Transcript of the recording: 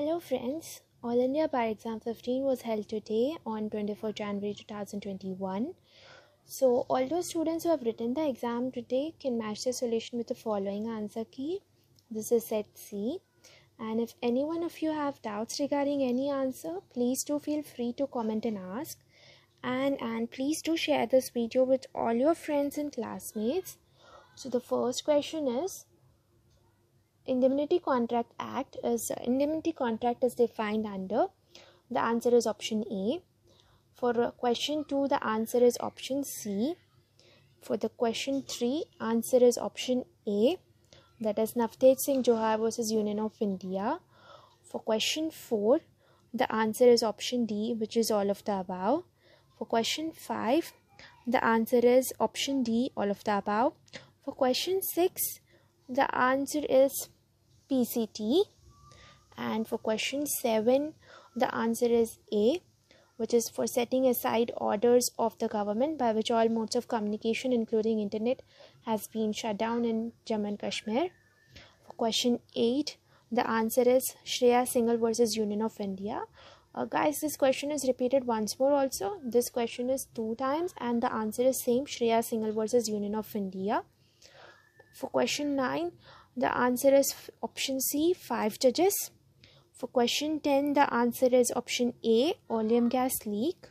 Hello, friends. All India Bar Exam 15 was held today on 24 January 2021. So, all those students who have written the exam today can match their solution with the following answer key. This is set C. And if anyone of you have doubts regarding any answer, please do feel free to comment and ask. And, and please do share this video with all your friends and classmates. So, the first question is indemnity contract act is uh, indemnity contract is defined under the answer is option a for question 2 the answer is option c for the question 3 answer is option a that is Naftej singh johar versus union of india for question 4 the answer is option d which is all of the above for question 5 the answer is option d all of the above for question 6 the answer is PCT. And for question 7, the answer is A, which is for setting aside orders of the government by which all modes of communication, including internet, has been shut down in Jammu and Kashmir. For question 8, the answer is Shreya Single versus Union of India. Uh, guys, this question is repeated once more also. This question is two times and the answer is same Shreya Single versus Union of India. For question 9, the answer is option C, 5 judges. For question 10, the answer is option A, oleum gas leak.